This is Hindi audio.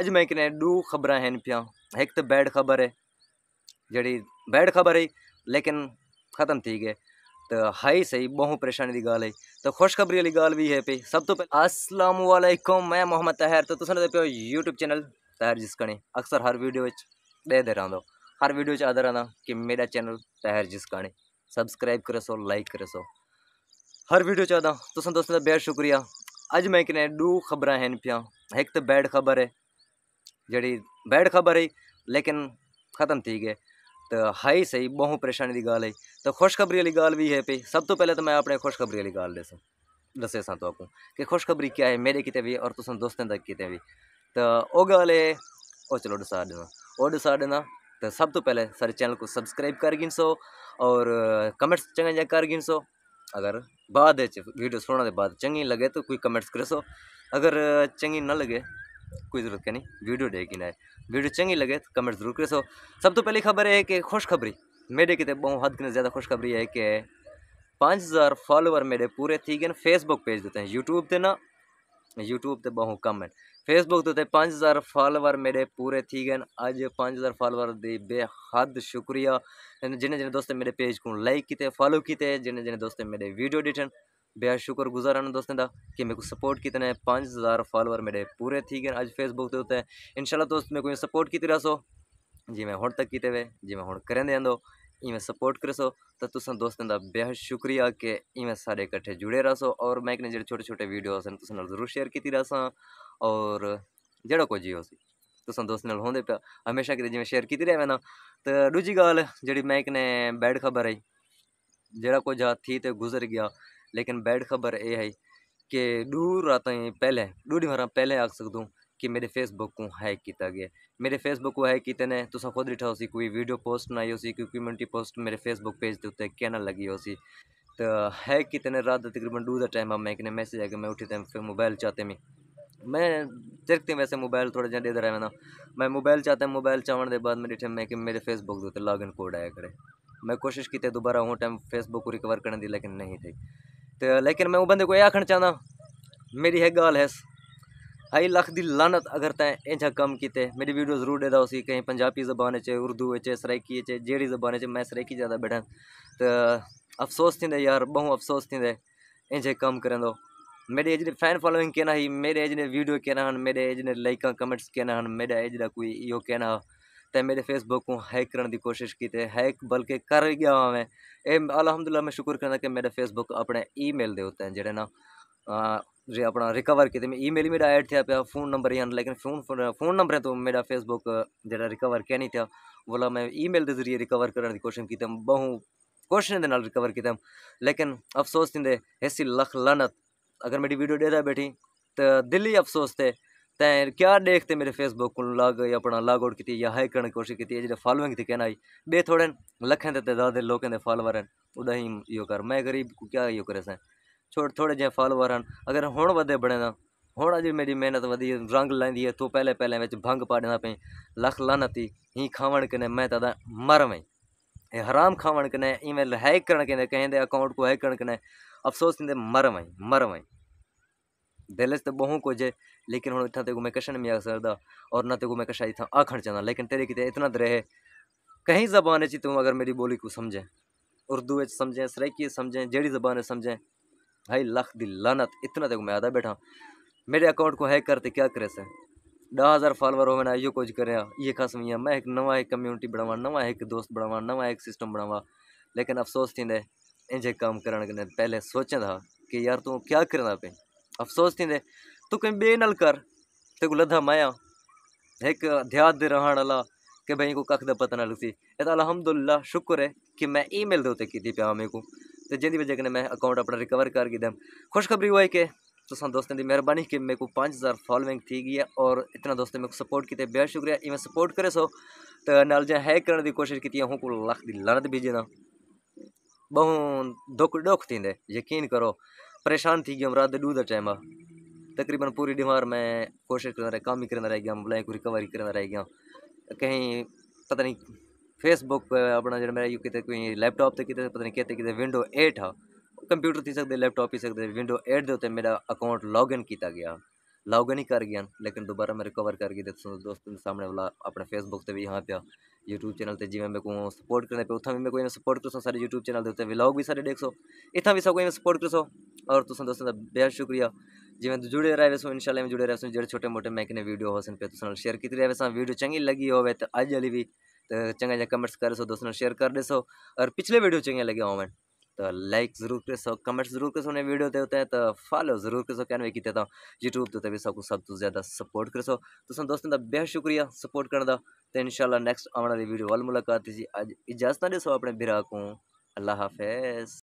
अज मैं कने दो खबर हैं पिया एक तो बैड खबर है जड़ी बैड खबर है लेकिन ख़त्म थी गए तो हाई सही बहु परेशानी की गल है तो खुशखबरी वाली गल भी है पे सब तो पहले असलम वालेकुम मैं मोहम्मद तहर तो तुम पे यूट्यूब चैनल तहर जिसकाणी अक्सर हर वीडियो दे दे रहा हर वीडियो आदा रहा कि मेरा चैनल तहर जिसकाणी सब्सक्राइब करे सो लाइक करे सो हर वीडियो चाहता तुम दोस्तों का बेहद शुक्रिया अज मैं कने दो खबर हैं पिया एक तो बैड खबर है जड़ी बैड खबर है लेकिन ख़त्म थी गए तो हाई सही बहु परेशानी की गाल है तो खुशखबरी वाली गाल भी है पे सब तो पहले तो मैं अपने खुशखबरी वाली गाल दस दसे तो आपको कि खुशखबरी क्या है मेरे कितने भी और तुम दोस्तों तक कितने भी तो वो गाल है और चलो डसा देना और डसा देना तो सब तो पहले सारे चैनल को सब्सक्राइब कर गिनसो और कमेंट्स चंगा जा कर गिनसो अगर बाद वीडियो सुनने के बाद चंगी लगे तो कोई कमेंट्स करसो अगर चंगी ना लगे कोई ज़रूरत क्या नहीं वीडियो डे ना है वीडियो चंगी लगे तो कमेंट जरूर करो सो सब तो पहली खबर है कि खुशखबरी मेरे कितने बहुत हद कितने ज़्यादा खुशखबरी है कि पाँच हज़ार फॉलोवर मेरे पूरे थी गए फेसबुक पेज देते हैं यूट्यूब से ना यूट्यूब से बहुत कम है फेसबुक तो पाँच हज़ार फॉलोवर मेरे पूरे थी गए अज पाँच हज़ार फॉलोवर दी बेहद शुक्रिया जिन्हें जिन्हें दोस्तों मेरे पेज को लाइक किए फॉलो किए जिन्हें जिन्हें दोस्तों मेरे वीडियो डिठन बेहद शुक्र गुजार आना दोस्तें का कि मेरे को सपोर्ट कितने है पाँच हज़ार फॉलोअर मेरे पूरे थी गए अज फेसबुक के उत्ते शाला दोस्त मेरे को सपोर्ट की रहो जिमें हूँ तक किते हुए जिमें हूँ करें दो इवें सपोर्ट कर सो तो तुम दोस्तों का बेहद शुक्रिया कि इवें सारे कट्ठे जुड़े रहो और मैं जो छोटे छोटे वीडियो हैं तुम जरूर शेयर की रहा और जड़ा कुछ ही हो सी तुम होंगे पे हमेशा कि जिमें शेयर की रहे ना तो दूजी गाल जी मैं एक ने बैड खबर आई जो कुछ थी तो गुजर गया लेकिन बैड खबर ये है कि डू रात पहले डूडी मारा पहले आ सकदूँ कि मेरे फेसबुक को हैक किया गया मेरे फेसबुक को हैक किया ने तुसा खुद डिठा उसी कोई वीडियो पोस्ट बनाई उसी कोई कम्यूनिटी पोस्ट मेरे फेसबुक पेज के उत्ते कहना लगी उसी तो हैक किया ने रात तकरीबन दूर का टाइम मैं कि मैसेज आया कि मैं उठी टाइम फिर मोबाइल चाहते मैं मैं देखते वैसे मोबाइल थोड़ा जहाँ देर रहना मैं मोबाइल चाहता मोबाइल चाहने के बाद मैं डिठे मैं कि मेरे फेसबुक के उत्ते लॉग इन कोड आया करे मैं कोशिश की दोबारा वो टाइम फेसबुक को रिकवर करने की लेकिन नहीं थी तो लेकिन मैं वो बंदे को यह आखना चाहना मेरी है गाल है आई लख दी लानत अगर तैं इंजा कम किते मेरी वीडियो जरूर दे उसी कहीं पंजाबी जबान च उर्दू च सराइकी च जड़ी जबान च मैं सराइकी ज़्यादा बैठा तो अफसोस थे यार बहु अफसोस थी इंजे कम करें दो मेरे एजने फैन फॉलोइंग कहना ही मेरे एजने वीडियो कहना मेरे एजने लाइक कमेंट्स कहना मेरा एजना कोई यो कहना तो मेरे फेसबुक को हैक करने की कोशिश की थे हैक बल्कि कर गया हाँ मैं ये अलहमदुल्ला मैं शुक्र करना कि मेरा फेसबुक अपने ईमेल के उत्ते जेडे ना जे अपना रिकवर किए ई मेल मेरा ऐड थे पाया फोन नंबर ही लेकिन फोन फोन नंबर तो मेरा फेसबुक जरा रिकवर क्या नहीं था बोला मैं ईमेल के जरिए रिकवर करने की कोशिश की बहु कोशिश के रिकवर की लेकिन अफसोस थी ऐसी लख लानत अगर मेरी वीडियो डेरा बैठी तो दिल ही अफसोस थे तैं क्या देखते मेरे फेसबुक को लग अपना लॉग आउट की या हाइक करने की कोशिश की जो फॉलोइंग थी कहना बे थोड़े लखें ते दादे लोगों के फॉलोवर हैं उदा ही यो कर मैं गरीब को क्या यो करे सें छोड़ थोड़े जे फॉलोवर हैं अगर हूँ वे बने हूँ अभी मेरी मेहनत वधी रंग लादी है तो पहले पहले बच्चे भंग पा देना पे लख लानती ही खावन कने मैं तदा मर वहीं हराम खावन कने इवें हैक करण कहें अकाउंट को हैक करें कने अफसोस थी मर वहीं मर वहीं बैलेंस तो बहु कुछ है लेकिन हम इतना तेको मैं कशन नहीं आ सकता और ना तेको मैं कशा इतना आखन चाहता लेकिन तेरे कितने इतना तो है कहीं जबान है तू अगर मेरी बोली को समझें उर्दू समझें सराइकी समझें जड़ी जबान समझें भाई लख दी लानत इतना तेको मैं आता बैठा मेरे अकाउंट को हैक करते क्या करे से दह हज़ार फॉलोअर हो मैंने यो कुछ कर ये खास मैं मैं एक नवा एक कम्युनिटी बनावा नवा एक दोस्त बढ़ावा नवा एक सिस्टम बनावा लेकिन अफसोस थी इंजे करने के पहले सोचा था कि यार तू क्या करना पे अफ़सोस थी तू कहीं बे नल कर तेको लधा माया एक ध्यादि रहण लाइ कि भाई को कख द पता न लॻसी ए त अलहमदुल्ला शुक्र है कि मैं ईमेल दे उते कीती पिया मेरे को तो जंहिंजी वजह कन्नै मैं अकाउंट अपना रिकवर कर कीदम खुशखबरी हुआ है कि तुसा दोस्तें की मेहरबानी कि मेरे को पाँच हज़ार फॉलोइंग थी गई है और इतना दोस्तें मेरे को सपोर्ट किए बेहद शुक्रिया इवें सपोर्ट करे सो तो नाल जो हैक करने की कोशिश की हूँ को लख की लानत बीजना बहु दुख डुख थींदे यकीन करो परेशान थी गया रात ॾू द टाइम आहे तकरीबन पूरी ॾींहुं मैं कोशिश कंदा रहिया कम ई कंदा रही गया ब्लैक रिकवरी कंदा रही गया कहीं पता नहीं फेसबुक अपना जो मेरा यू किते कोई लैपटॉप से किते पता नहीं कहते कि विंडो एट हा कंप्यूटर थी सकते लैपटॉप ही सकदे विंडो एट के उत्ते मेरा अकाउंट लॉग इन कीता गया लॉग इन ही कर गया लेकिन दोबारा मैं रिकवर करके गई तो दोस्तों सामने वाला अपने फेसबुक से भी यहाँ पे यूट्यूब चैनल से जिवें मैं को सपोर्ट करने पे उत्थां भी मैं कोई सपोर्ट कर सो सारे यूट्यूब चैनल के उत्ते व्लॉग भी सारे देख सो इतना भी सब कोई सपोर्ट कर सो और ਤੁਸੀਂ दोस्तों का बेहद शुक्रिया ਜਿਵੇਂ जुड़े ਰਹੇ ਸੋ ਇਨਸ਼ਾਅੱਲਾ ਮੈਂ ਜੁੜੇ ਰਹੇ ਸੋ ਜਿਹੜੇ ਛੋਟੇ ਮੋਟੇ वीडियो ਕਿਨੇ ਵੀਡੀਓ ਹੋਸਨ ਪੇ ਤੁਸੀਂ ਨਾਲ ਸ਼ੇਅਰ ਕੀਤੀ ਰਹੇ ਸੋ ਵੀਡੀਓ ਚੰਗੀ ਲੱਗੀ ਹੋਵੇ ਤਾਂ ਅੱਜ तो चंगा कमेंट्स कर सो दोस्तों शेयर कर दसो और पिछले वीडियो चंगे लगे हों तो लाइक जरूर कर सो कमेंट्स जरूर कर सो ने वीडियो ते होते तो फॉलो जरूर कर सो कहने में तो यूट्यूब तो भी सबको सब तो ज़्यादा सपोर्ट कर सो तुम दोस्तों का बेहद शुक्रिया सपोर्ट करने का तो इंशाल्लाह नेक्स्ट आने वाली वीडियो वाल मुलाकात जी अज इजाजत दे अपने बिरा को अल्लाह हाफिज